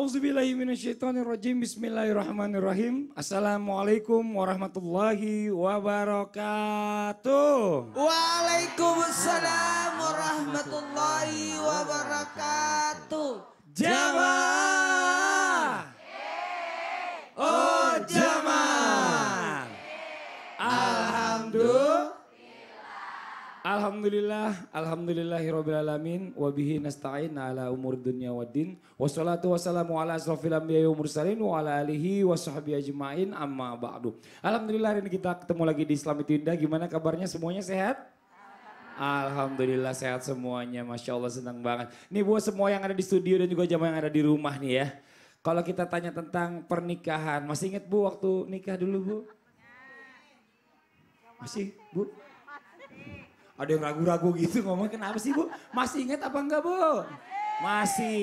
A'udzubillahiminasyaitonirrojim. Bismillahirrahmanirrahim. Assalamualaikum warahmatullahi wabarakatuh. Waalaikumsalam warahmatullahi wabarakatuh. Jawa. Oh jamaah. Alhamdulillah. Alhamdulillah, alhamdulillahirrabbilalamin, wabihi nasta'in ala umur dunia waddin, wassalatu wassalamu ala asrafil anbiya wa mursalin wa ala alihi wa sahbihi ajma'in amma ba'du. Alhamdulillah hari ini kita ketemu lagi di Islam itu indah, gimana kabarnya semuanya sehat? Alhamdulillah sehat semuanya, Masya Allah senang banget. Nih buat semua yang ada di studio dan juga jamaah yang ada di rumah nih ya. Kalau kita tanya tentang pernikahan, masih ingat bu waktu nikah dulu bu? Masih bu? Ada yang ragu-ragu gitu ngomong kenapa sih Bu? Masih ingat apa enggak Bu? Masih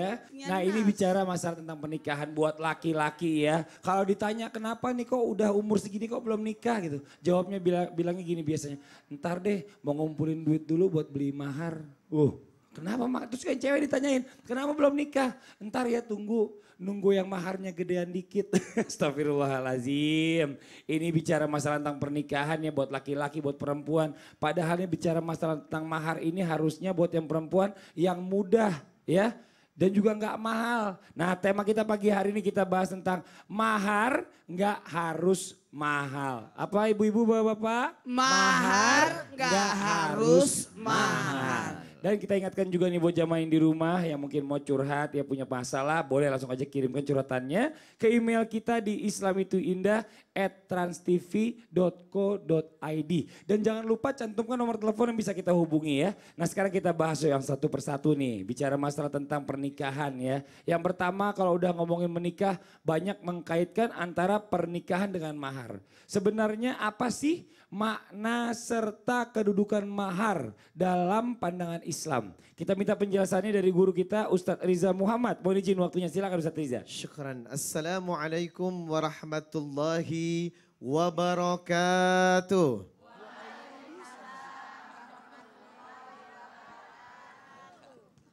ya. Iya, nah ini bicara masalah tentang pernikahan buat laki-laki ya. Kalau ditanya kenapa nih kok udah umur segini kok belum nikah gitu. Jawabnya bilang bilangnya gini biasanya. Ntar deh mau ngumpulin duit dulu buat beli mahar. Uh kenapa mak? Terus kan cewek ditanyain kenapa belum nikah? Ntar ya tunggu nunggu yang maharnya gedean dikit. Astagfirullahalazim. Ini bicara masalah tentang pernikahan ya buat laki-laki, buat perempuan. Padahal Padahalnya bicara masalah tentang mahar ini harusnya buat yang perempuan yang mudah ya. Dan juga nggak mahal. Nah tema kita pagi hari ini kita bahas tentang mahar nggak harus mahal. Apa ibu-ibu bapak-bapak? Mahar nggak harus mahal. mahal. Dan kita ingatkan juga nih buat yang di rumah yang mungkin mau curhat, ya punya masalah, boleh langsung aja kirimkan curhatannya ke email kita di islamituindah at transtv.co.id. Dan jangan lupa cantumkan nomor telepon yang bisa kita hubungi ya. Nah sekarang kita bahas yang satu persatu nih, bicara masalah tentang pernikahan ya. Yang pertama kalau udah ngomongin menikah, banyak mengkaitkan antara pernikahan dengan mahar. Sebenarnya apa sih makna serta kedudukan mahar dalam pandangan Islam. Kita minta penjelasannya dari guru kita Ustadz Riza Muhammad. Mohon izin waktunya silakan Ustadz Riza. Syukran. Assalamualaikum warahmatullahi wabarakatuh.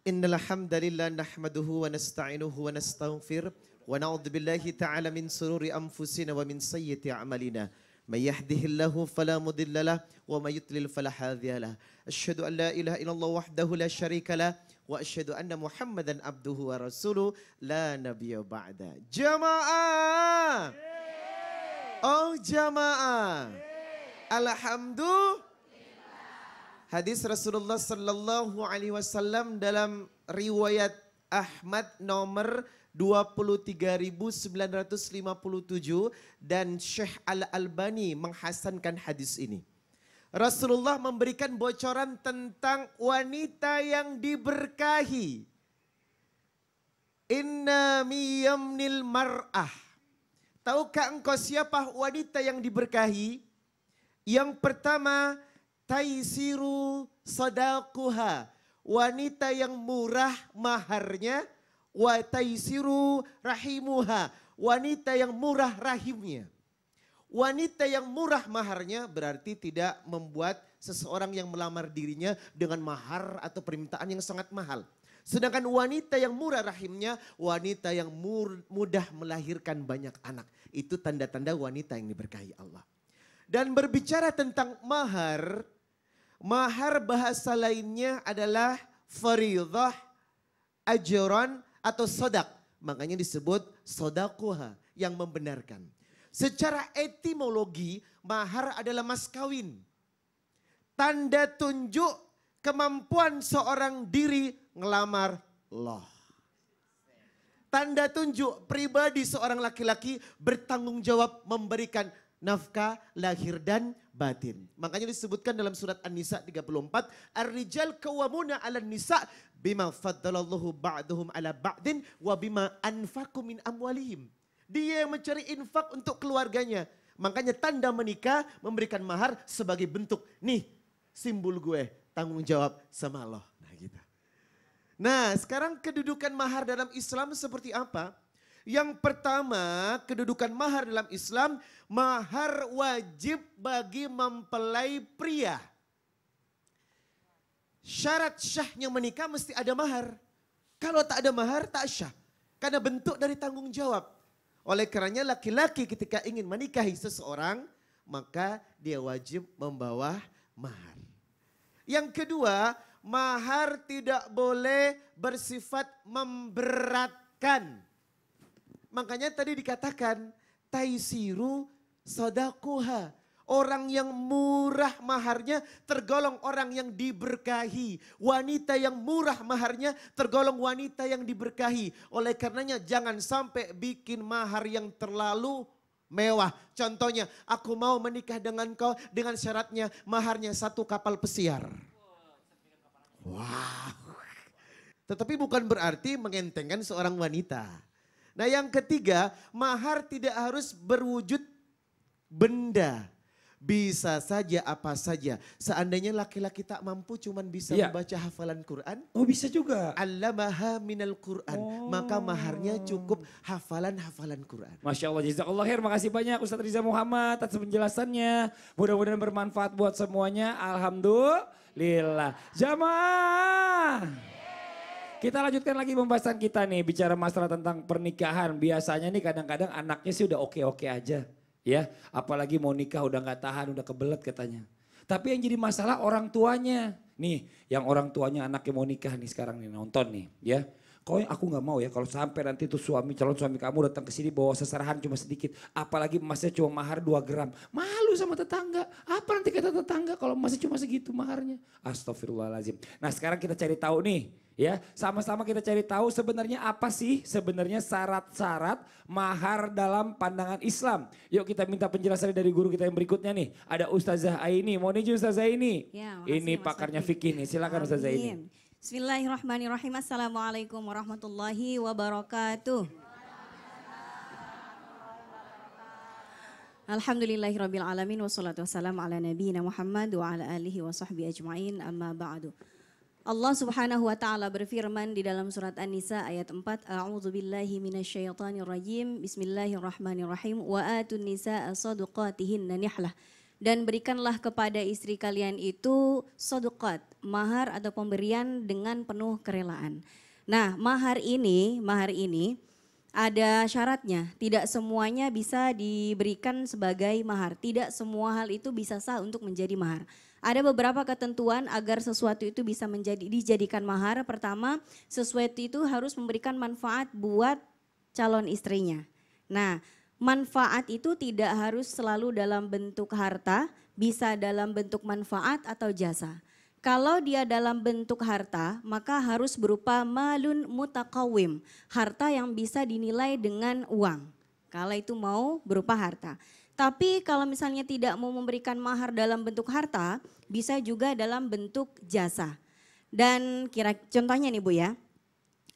إن الحمد لله نحمده ونستعينه ونستغفره ونعوذ بالله تعالى من سرور أنفسنا ومن سيئة أعمالنا من يهده الله فلا مضل له ومن يضلل فلا هادي له أشهد أن لا إله إلا الله وحده لا شريك له وأشهد أن محمدا عبده ورسوله لا نبي بعده جماعة أو جماعة الحمد لله حديث رسول الله صلى الله عليه وسلم dalam riwayat Ahmad nomor 23.957 dan Syekh Al-Albani menghasankan hadis ini. Rasulullah memberikan bocoran tentang wanita yang diberkahi. Inna miyamnil mar'ah. Tahukah engkau siapa wanita yang diberkahi? Yang pertama, taisiru sadakuha. Wanita yang murah maharnya wa taisiru rahimuha. Wanita yang murah rahimnya. Wanita yang murah maharnya berarti tidak membuat seseorang yang melamar dirinya dengan mahar atau permintaan yang sangat mahal. Sedangkan wanita yang murah rahimnya, wanita yang mur, mudah melahirkan banyak anak. Itu tanda-tanda wanita yang diberkahi Allah. Dan berbicara tentang mahar, mahar bahasa lainnya adalah faridah, ajaran, atau sodak. Makanya disebut sodakoha yang membenarkan. Secara etimologi mahar adalah mas kawin. Tanda tunjuk kemampuan seorang diri ngelamar loh. Tanda tunjuk pribadi seorang laki-laki bertanggung jawab memberikan nafkah lahir dan batin. Makanya disebutkan dalam surat An-Nisa 34, Ar-rijal kawamuna ala nisa bima faddalallahu ba'duhum ala ba'din wa bima anfaku min amwalihim. Dia yang mencari infak untuk keluarganya. Makanya tanda menikah memberikan mahar sebagai bentuk. Nih, simbol gue tanggung jawab sama Allah. Nah gitu. Nah sekarang kedudukan mahar dalam Islam seperti apa? Yang pertama, kedudukan mahar dalam Islam, mahar wajib bagi mempelai pria. Syarat syahnya menikah mesti ada mahar. Kalau tak ada mahar, tak syah. Karena bentuk dari tanggung jawab. Oleh kerana laki-laki ketika ingin menikahi seseorang, maka dia wajib membawa mahar. Yang kedua, mahar tidak boleh bersifat memberatkan. Makanya tadi dikatakan taisiru sodakuha. Orang yang murah maharnya tergolong orang yang diberkahi. Wanita yang murah maharnya tergolong wanita yang diberkahi. Oleh karenanya jangan sampai bikin mahar yang terlalu mewah. Contohnya, aku mau menikah dengan kau dengan syaratnya maharnya satu kapal pesiar. Wow. Tetapi bukan berarti mengentengkan seorang wanita. Nah yang ketiga, mahar tidak harus berwujud benda. Bisa saja apa saja. Seandainya laki-laki tak mampu cuman bisa ya. membaca hafalan Quran. Oh bisa juga. maha minal Quran. Oh. Maka maharnya cukup hafalan-hafalan Quran. Masya Allah. Jazakallah khair. Makasih banyak Ustaz Riza Muhammad atas penjelasannya. Mudah-mudahan bermanfaat buat semuanya. Alhamdulillah. Jamaah. Kita lanjutkan lagi pembahasan kita nih bicara masalah tentang pernikahan. Biasanya nih kadang-kadang anaknya sih udah oke-oke aja, ya. Apalagi mau nikah udah nggak tahan, udah kebelet katanya. Tapi yang jadi masalah orang tuanya. Nih, yang orang tuanya anaknya mau nikah nih sekarang nih nonton nih, ya. Kau yang aku nggak mau ya kalau sampai nanti tuh suami calon suami kamu datang ke sini bawa seserahan cuma sedikit, apalagi emasnya cuma mahar 2 gram. Malu sama tetangga. Apa nanti kata tetangga kalau emasnya cuma segitu maharnya? Astagfirullahalazim. Nah, sekarang kita cari tahu nih ya sama-sama kita cari tahu sebenarnya apa sih sebenarnya syarat-syarat mahar dalam pandangan Islam. Yuk kita minta penjelasan dari guru kita yang berikutnya nih. Ada Ustazah Aini, mau nih Ustazah Aini. Ya, makasih, ini pakarnya fikih nih, silakan Amin. Ustazah Aini. Bismillahirrahmanirrahim. Assalamualaikum warahmatullahi wabarakatuh. Alhamdulillahirabbil alamin wassalatu wassalamu ala nabiyina Muhammad wa ala alihi wa sahbihi ajmain amma ba'du. Allah Subhanahu wa taala berfirman di dalam surat An-Nisa ayat 4, A'udzu billahi minasyaitonir rajim. Bismillahirrahmanirrahim. Wa atun nisaa shadaqatihinna nihlah. Dan berikanlah kepada istri kalian itu sodukat, mahar atau pemberian dengan penuh kerelaan. Nah, mahar ini, mahar ini ada syaratnya. Tidak semuanya bisa diberikan sebagai mahar. Tidak semua hal itu bisa sah untuk menjadi mahar. Ada beberapa ketentuan agar sesuatu itu bisa menjadi dijadikan mahar. Pertama, sesuatu itu harus memberikan manfaat buat calon istrinya. Nah, manfaat itu tidak harus selalu dalam bentuk harta, bisa dalam bentuk manfaat atau jasa. Kalau dia dalam bentuk harta, maka harus berupa malun mutakawim, harta yang bisa dinilai dengan uang. Kalau itu mau berupa harta. Tapi kalau misalnya tidak mau memberikan mahar dalam bentuk harta, bisa juga dalam bentuk jasa. Dan kira contohnya nih Bu ya,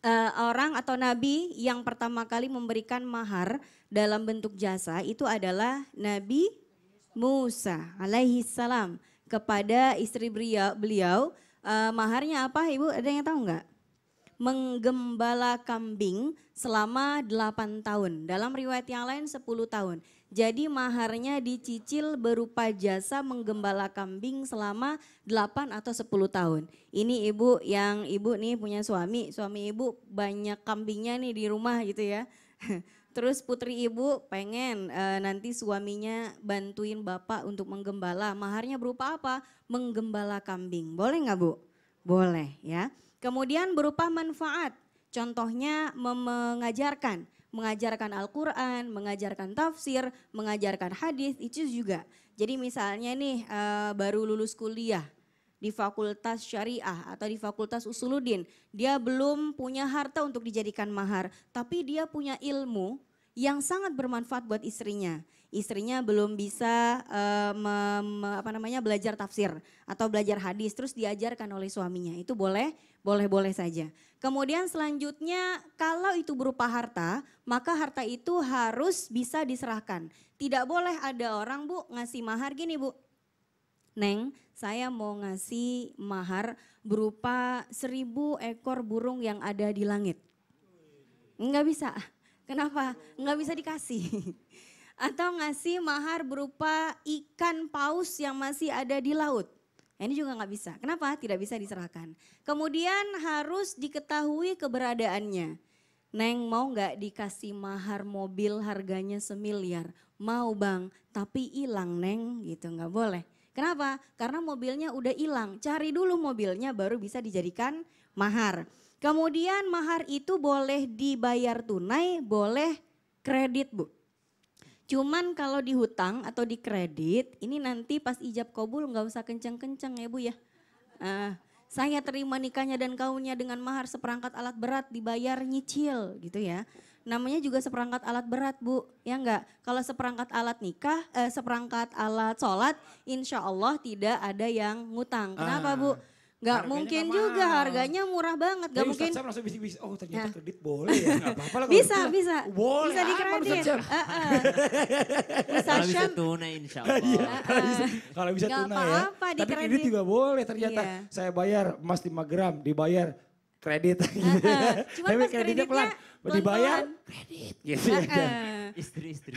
eh, orang atau nabi yang pertama kali memberikan mahar dalam bentuk jasa itu adalah Nabi Musa alaihi salam kepada istri beliau, beliau uh, maharnya apa Ibu? Ada yang tahu enggak? menggembala kambing selama 8 tahun. Dalam riwayat yang lain 10 tahun. Jadi maharnya dicicil berupa jasa menggembala kambing selama 8 atau 10 tahun. Ini ibu yang ibu nih punya suami, suami ibu banyak kambingnya nih di rumah gitu ya. Terus putri ibu pengen e, nanti suaminya bantuin bapak untuk menggembala. Maharnya berupa apa? Menggembala kambing. Boleh nggak bu? Boleh ya. Kemudian berupa manfaat. Contohnya mengajarkan mengajarkan Al-Quran, mengajarkan tafsir, mengajarkan hadis itu juga. Jadi misalnya nih eh, baru lulus kuliah di fakultas syariah atau di fakultas usuludin, dia belum punya harta untuk dijadikan mahar, tapi dia punya ilmu yang sangat bermanfaat buat istrinya istrinya belum bisa uh, eh, mem, apa namanya belajar tafsir atau belajar hadis terus diajarkan oleh suaminya itu boleh boleh-boleh saja. Kemudian selanjutnya kalau itu berupa harta, maka harta itu harus bisa diserahkan. Tidak boleh ada orang, Bu, ngasih mahar gini, Bu. Neng, saya mau ngasih mahar berupa seribu ekor burung yang ada di langit. Nggak bisa. Kenapa? nggak bisa dikasih atau ngasih mahar berupa ikan paus yang masih ada di laut. Nah, ini juga nggak bisa. Kenapa? Tidak bisa diserahkan. Kemudian harus diketahui keberadaannya. Neng mau nggak dikasih mahar mobil harganya semiliar? Mau bang, tapi hilang Neng gitu nggak boleh. Kenapa? Karena mobilnya udah hilang. Cari dulu mobilnya baru bisa dijadikan mahar. Kemudian mahar itu boleh dibayar tunai, boleh kredit bu. Cuman kalau di hutang atau di kredit, ini nanti pas ijab kabul nggak usah kenceng-kenceng ya Bu ya. Uh, saya terima nikahnya dan kaunya dengan mahar seperangkat alat berat dibayar nyicil gitu ya. Namanya juga seperangkat alat berat Bu, ya enggak? Kalau seperangkat alat nikah, eh, seperangkat alat sholat, insya Allah tidak ada yang ngutang. Kenapa ah. Bu? Gak harganya mungkin gak juga harganya murah banget. Gak Jadi mungkin. Ustaz langsung bisik-bisik, oh ternyata nah. kredit boleh ya. Gak apa-apa lah. Bisa, gitu. bisa. Boleh. Bisa dikredit. Apa, uh, uh. bisa Kalau bisa tunai insya iya, Allah. Iya, uh, kalau bisa, bisa tunai ya. Apa Tapi kredit juga boleh ternyata. Iya. Saya bayar emas 5 gram, dibayar kredit. Uh, uh. Cuma Tapi kreditnya, kreditnya pelan mau dibayar kredit gitu Istri-istri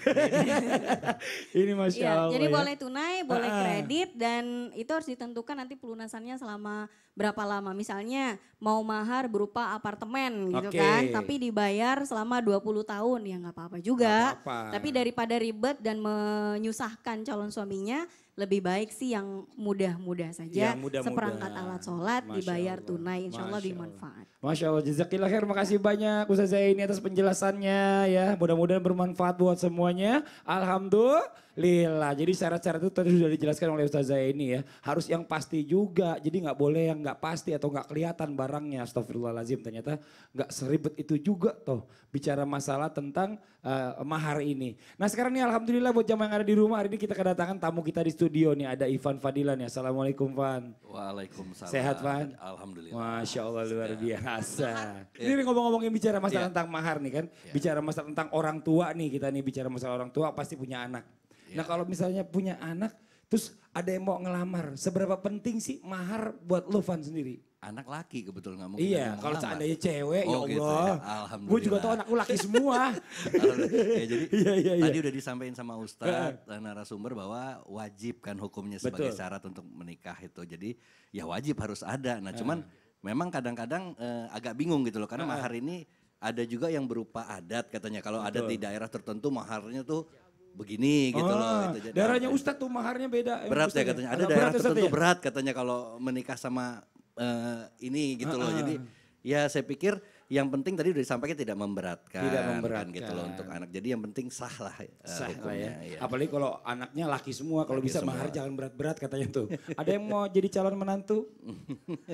Ini Masya ya, Allah. Jadi ya. boleh tunai, boleh kredit dan itu harus ditentukan nanti pelunasannya selama berapa lama. Misalnya mau mahar berupa apartemen gitu kan, tapi dibayar selama 20 tahun ya nggak apa-apa juga. Gak apa -apa. Tapi daripada ribet dan menyusahkan calon suaminya, lebih baik sih yang mudah-mudah saja. Yang mudah Seperangkat alat sholat Masya dibayar Allah. tunai, insya Allah bermanfaat. Masya Allah, jazakillah khair. Makasih banyak Ustaz ini atas penjelasannya ya. Mudah-mudahan bermanfaat buat semuanya. Alhamdulillah. Lila. Jadi syarat-syarat itu tadi sudah dijelaskan oleh Ustazah ini ya. Harus yang pasti juga. Jadi nggak boleh yang nggak pasti atau nggak kelihatan barangnya. lazim. Ternyata nggak seribet itu juga toh bicara masalah tentang uh, mahar ini. Nah sekarang nih alhamdulillah buat jamaah yang ada di rumah hari ini kita kedatangan tamu kita di studio nih ada Ivan Fadilan ya. Assalamualaikum Van. Waalaikumsalam. Sehat Van. Alhamdulillah. Masya Allah luar biasa. ya. Ini ngomong-ngomongin bicara masalah ya. tentang mahar nih kan. Ya. Bicara masalah tentang orang tua nih kita nih bicara masalah orang tua pasti punya anak. Ya. Nah kalau misalnya punya anak, terus ada yang mau ngelamar, seberapa penting sih mahar buat lo Van sendiri? Anak laki kebetulan gak mungkin. Iya, kalau seandainya cewek, ya oh, gitu ya Allah. Gitu ya. Alhamdulillah. Gue juga tau anakku laki semua. ya, jadi iya, iya, iya. tadi udah disampaikan sama Ustadz eh. Eh, narasumber bahwa wajib kan hukumnya sebagai Betul. syarat untuk menikah itu. Jadi ya wajib harus ada. Nah cuman eh. memang kadang-kadang eh, agak bingung gitu loh karena mahar ini ada juga yang berupa adat katanya. Kalau adat di daerah tertentu maharnya tuh begini gitu loh. Ah, gitu. Jadi darahnya ya? Ustadz tuh maharnya beda. Ya, berat ya, ya katanya. Ada daerah tertentu ya? berat katanya kalau menikah sama uh, ini gitu uh, uh. loh. Jadi ah, ah. ya saya pikir yang penting tadi udah disampaikan tidak memberatkan, tidak memberatkan kan, gitu loh untuk anak. Jadi yang penting sah lah uh, sah hukumnya. Lah ya. ya. Apalagi kalau anaknya laki semua, kalau bisa semua. mahar jangan berat-berat katanya tuh. Ada yang mau jadi calon menantu?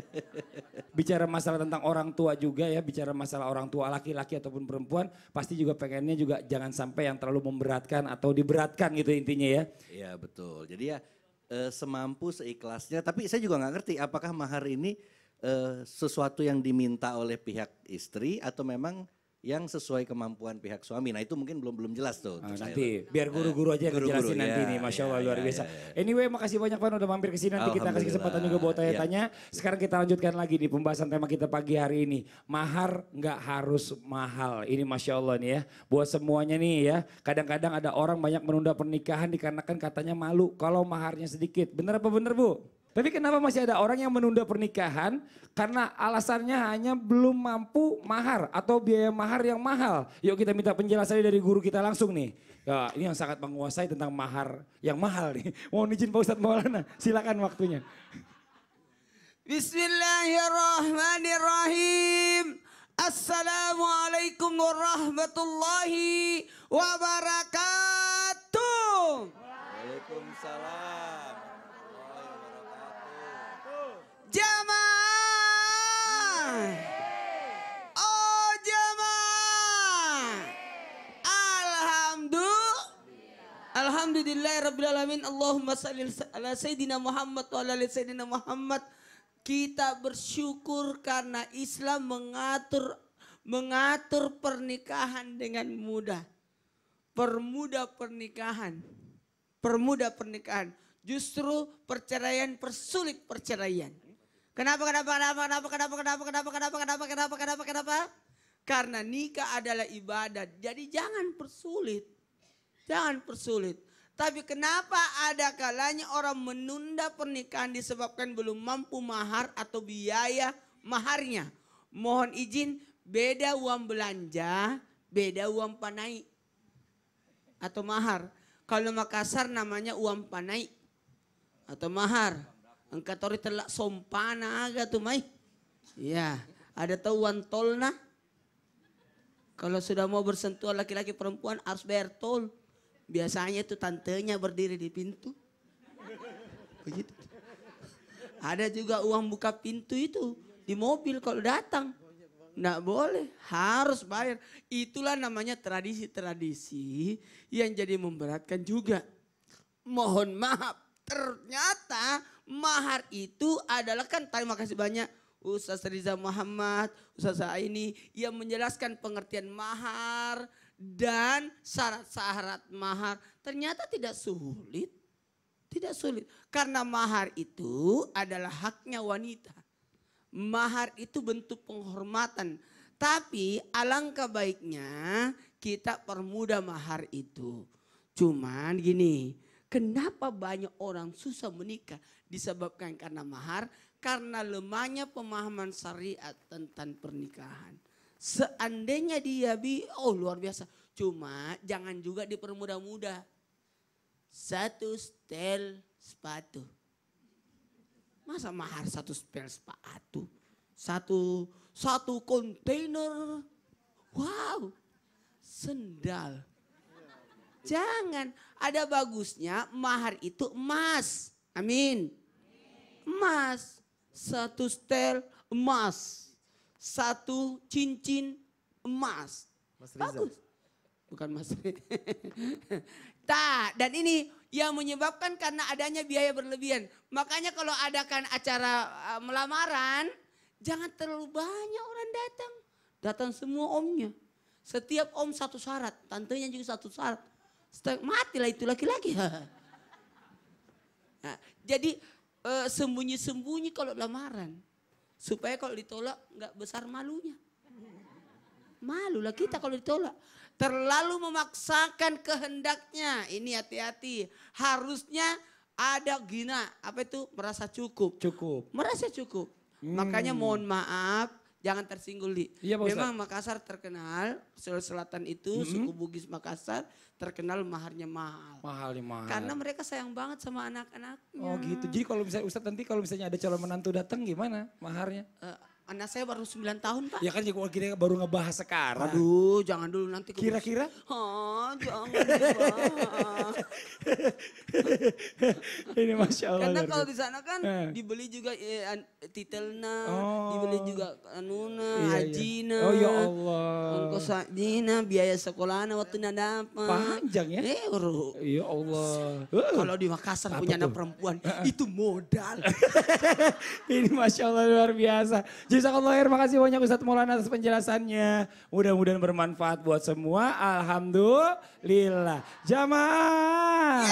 bicara masalah tentang orang tua juga ya, bicara masalah orang tua laki-laki ataupun perempuan, pasti juga pengennya juga jangan sampai yang terlalu memberatkan atau diberatkan gitu intinya ya. Iya betul. Jadi ya uh, semampu seikhlasnya, tapi saya juga nggak ngerti apakah mahar ini uh, sesuatu yang diminta oleh pihak istri atau memang yang sesuai kemampuan pihak suami. Nah itu mungkin belum belum jelas tuh. Ah, nanti saya. biar guru-guru aja guru iya, -guru, jelasin ya, nanti nih, iya, masya Allah ya, luar iya, biasa. Ya, ya, Anyway, makasih banyak pak udah mampir ke sini. Nanti kita kasih kesempatan juga buat tanya-tanya. Ya. Sekarang kita lanjutkan lagi di pembahasan tema kita pagi hari ini. Mahar nggak harus mahal. Ini masya Allah nih ya. Buat semuanya nih ya. Kadang-kadang ada orang banyak menunda pernikahan dikarenakan katanya malu kalau maharnya sedikit. Bener apa bener bu? Tapi kenapa masih ada orang yang menunda pernikahan? Karena alasannya hanya belum mampu mahar atau biaya mahar yang mahal. Yuk kita minta penjelasannya dari guru kita langsung nih. Ya, ini yang sangat menguasai tentang mahar yang mahal nih. Mohon izin Pak Ustadz Maulana, silakan waktunya. Bismillahirrahmanirrahim. Assalamualaikum warahmatullahi wabarakatuh. Waalaikumsalam. Alhamdulillah Alamin Allahumma salli ala Sayyidina Muhammad wa ala Sayyidina Muhammad. Kita bersyukur karena Islam mengatur mengatur pernikahan dengan mudah. Permudah pernikahan. Permudah pernikahan. Justru perceraian persulit perceraian. Kenapa, kenapa, kenapa, kenapa, kenapa, kenapa, kenapa, kenapa, kenapa, kenapa, kenapa, kenapa? Karena nikah adalah ibadat. Jadi jangan persulit. Jangan persulit. Tapi kenapa ada kalanya orang menunda pernikahan disebabkan belum mampu mahar atau biaya maharnya? Mohon izin, beda uang belanja, beda uang panai atau mahar. Kalau Makassar namanya uang panai atau mahar. Engkau tori telak sompana aga tuh mai. Ya, ada tahu uang tol tolna. Kalau sudah mau bersentuhan laki-laki perempuan harus bayar tol. Biasanya itu tantenya berdiri di pintu. Begitu. Ada juga uang buka pintu itu di mobil kalau datang. tidak boleh, harus bayar. Itulah namanya tradisi-tradisi yang jadi memberatkan juga. Mohon maaf, ternyata mahar itu adalah kan terima kasih banyak Ustaz Riza Muhammad, Ustaz ini yang menjelaskan pengertian mahar dan syarat-syarat mahar ternyata tidak sulit. Tidak sulit. Karena mahar itu adalah haknya wanita. Mahar itu bentuk penghormatan. Tapi alangkah baiknya kita permudah mahar itu. Cuman gini, kenapa banyak orang susah menikah disebabkan karena mahar? Karena lemahnya pemahaman syariat tentang pernikahan. Seandainya dia bi, oh luar biasa. Cuma jangan juga dipermudah-mudah. Satu stel sepatu. Masa mahar satu stel sepatu? Satu satu kontainer. Wow. Sendal. Jangan. Ada bagusnya mahar itu emas. Amin. Emas. Satu stel emas satu cincin emas. Mas Riza. Bagus. Bukan Mas Riza. tak, dan ini yang menyebabkan karena adanya biaya berlebihan. Makanya kalau adakan acara eh, melamaran, jangan terlalu banyak orang datang. Datang semua omnya. Setiap om satu syarat, tantenya juga satu syarat. Setelah Matilah itu laki-laki. nah, jadi eh, sembunyi-sembunyi kalau lamaran. Supaya kalau ditolak nggak besar malunya. Malu Malulah kita kalau ditolak. Terlalu memaksakan kehendaknya. Ini hati-hati. Harusnya ada gina. Apa itu? Merasa cukup. Cukup. Merasa cukup. Hmm. Makanya mohon maaf jangan tersinggung Li. Iya, Pak Memang Makassar terkenal, Sulawesi Selatan itu -hmm. suku Bugis Makassar terkenal maharnya mahal. Mahal ya mahal. Karena mereka sayang banget sama anak-anaknya. Oh gitu. Jadi kalau misalnya Ustaz nanti kalau misalnya ada calon menantu datang gimana maharnya? Uh, Anak saya baru 9 tahun, Pak. Ya kan kita ya, baru ngebahas sekarang. Aduh, jangan dulu nanti. Kira-kira? Oh, jangan dulu, Ini Masya Allah. Karena kalau di sana kan eh. dibeli juga eh, titelna, oh. dibeli juga anuna, iya, ajina. Iya. Oh ya Allah. Ongkos biaya sekolahnya waktu nanda dapat. Panjang ya? Eh, Ya Allah. Eh. Kalau di Makassar Apa punya anak perempuan, uh itu modal. Ini Masya Allah luar biasa. Jazakallah khair, makasih banyak Ustadz Maulana atas penjelasannya. Mudah-mudahan bermanfaat buat semua. Alhamdulillah. Jamaah.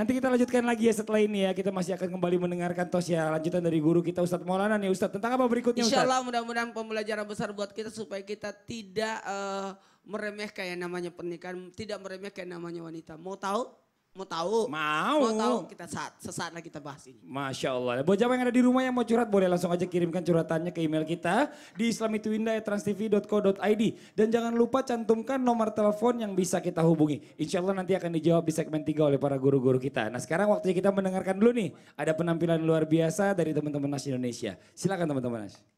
Nanti kita lanjutkan lagi ya setelah ini ya. Kita masih akan kembali mendengarkan tos ya lanjutan dari guru kita Ustadz Maulana nih Ustadz. Tentang apa berikutnya Ustadz? Insya Allah mudah-mudahan pembelajaran besar buat kita supaya kita tidak uh, meremehkan yang namanya pernikahan. Tidak meremehkan yang namanya wanita. Mau tahu? Mau tahu? Mau. Mau tahu kita saat sesaat lagi kita bahas ini. Masya Allah. Buat jamaah yang ada di rumah yang mau curhat boleh langsung aja kirimkan curhatannya ke email kita di islamituindah@transtv.co.id dan jangan lupa cantumkan nomor telepon yang bisa kita hubungi. Insya Allah nanti akan dijawab di segmen tiga oleh para guru-guru kita. Nah sekarang waktunya kita mendengarkan dulu nih ada penampilan luar biasa dari teman-teman Nas Indonesia. Silakan teman-teman Nas.